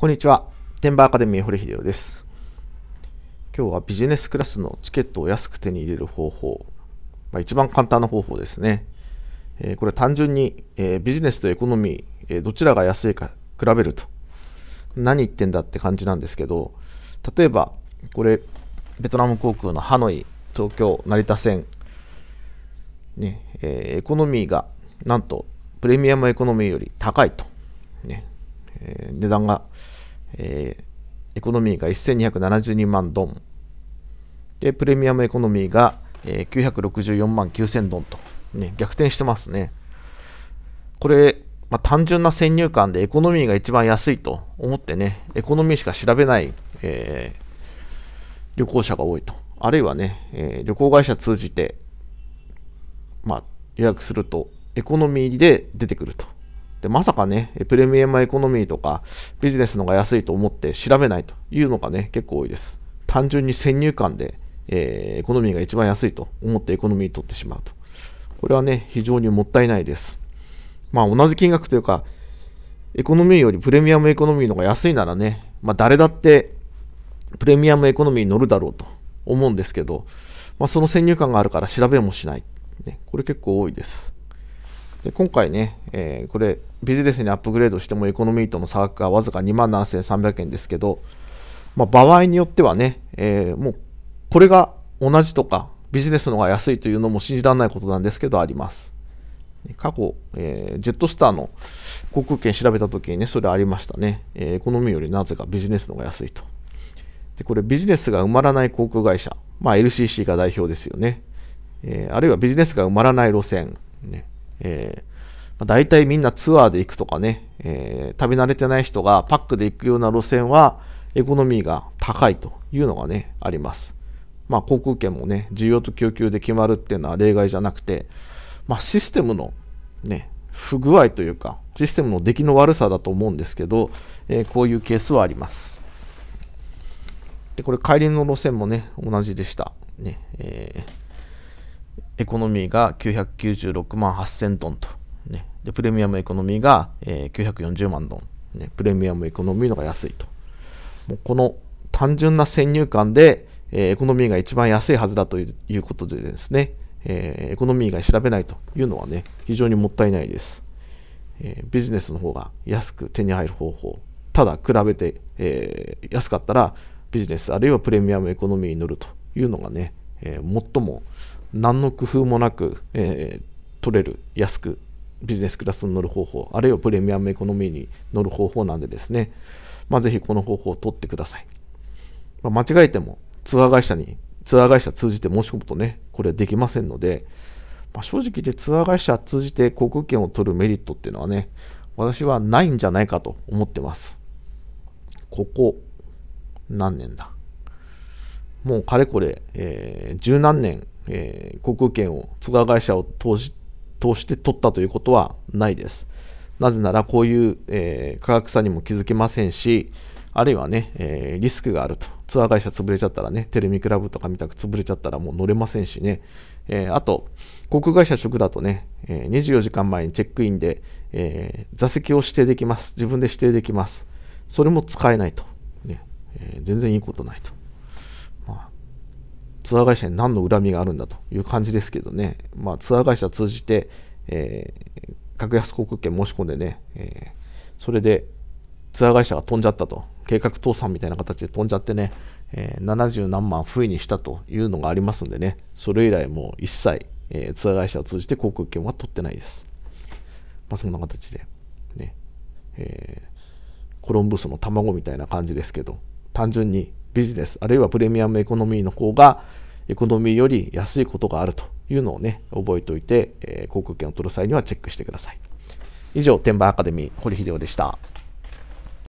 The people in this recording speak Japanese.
こんにちは。テンバーアカデミー堀秀夫です。今日はビジネスクラスのチケットを安く手に入れる方法。まあ、一番簡単な方法ですね。えー、これ単純に、えー、ビジネスとエコノミー、えー、どちらが安いか比べると。何言ってんだって感じなんですけど、例えば、これ、ベトナム航空のハノイ、東京、成田線、ねえエコノミーがなんとプレミアムエコノミーより高いと。ね、えー、値段が、えー、エコノミーが1272万ドン。で、プレミアムエコノミーが、えー、964万9000ドンと、ね、逆転してますね。これ、まあ、単純な先入観でエコノミーが一番安いと思ってね、エコノミーしか調べない、えー、旅行者が多いと。あるいはね、えー、旅行会社通じて、まあ、予約すると、エコノミーで出てくると。で、まさかね、プレミアムエコノミーとかビジネスのが安いと思って調べないというのがね、結構多いです。単純に先入観で、えー、エコノミーが一番安いと思ってエコノミー取ってしまうと。これはね、非常にもったいないです。まあ同じ金額というか、エコノミーよりプレミアムエコノミーのが安いならね、まあ誰だってプレミアムエコノミーに乗るだろうと思うんですけど、まあその先入観があるから調べもしない。ね、これ結構多いです。で今回ね、えー、これビジネスにアップグレードしてもエコノミーとの差額がわずか2万7300円ですけど、まあ、場合によってはね、えー、もうこれが同じとかビジネスの方が安いというのも信じられないことなんですけどあります。過去、えー、ジェットスターの航空券調べた時にね、それありましたね。えー、エコノミーよりなぜかビジネスの方が安いと。で、これビジネスが埋まらない航空会社。まあ LCC が代表ですよね。えー、あるいはビジネスが埋まらない路線。ね、えー、大体みんなツアーで行くとかね、えー、慣れてない人がパックで行くような路線は、エコノミーが高いというのがね、あります。まあ、航空券もね、需要と供給で決まるっていうのは例外じゃなくて、まあ、システムのね、不具合というか、システムの出来の悪さだと思うんですけど、えー、こういうケースはあります。で、これ、帰りの路線もね、同じでした。ね、えーエコノミーが996万8000トンと、ね、でプレミアムエコノミーが、えー、940万トン、ね、プレミアムエコノミーのが安いと。もうこの単純な先入観で、えー、エコノミーが一番安いはずだということでですね、えー、エコノミー以外調べないというのはね、非常にもったいないです。えー、ビジネスの方が安く手に入る方法、ただ比べて、えー、安かったらビジネスあるいはプレミアムエコノミーに乗るというのがね、え最も何の工夫もなく、えー、取れる安くビジネスクラスに乗る方法あるいはプレミアムエコノミーに乗る方法なんでですね、まあ、ぜひこの方法を取ってください、まあ、間違えてもツアー会社にツアー会社通じて申し込むとねこれはできませんので、まあ、正直でツアー会社通じて航空券を取るメリットっていうのはね私はないんじゃないかと思ってますここ何年だもうかれこれ、えー、十何年えー、航空券をツアー会社を通し通して取ったということはないです。なぜならこういう、えー、価格差にも気づけませんし、あるいはね、えー、リスクがあると。ツアー会社潰れちゃったらね、テレビクラブとかみたく潰れちゃったらもう乗れませんしね。えー、あと、航空会社職だとね、え24時間前にチェックインで、え座席を指定できます。自分で指定できます。それも使えないと。ねえ全然いいことないと。ツアー会社に何の恨みがあるんだという感じですけどね、まあ、ツアー会社通じて、えー、格安航空券申し込んでね、えー、それでツアー会社が飛んじゃったと、計画倒産みたいな形で飛んじゃってね、えー、70何万不意にしたというのがありますんでね、それ以来もう一切、えー、ツアー会社を通じて航空券は取ってないです。まあ、そんな形で、ねえー、コロンブスの卵みたいな感じですけど、単純にビジネス、あるいはプレミアムエコノミーの方が、エコノミーより安いことがあるというのをね、覚えておいて、えー、航空券を取る際にはチェックしてください。以上、天馬アカデミー、堀秀夫でした。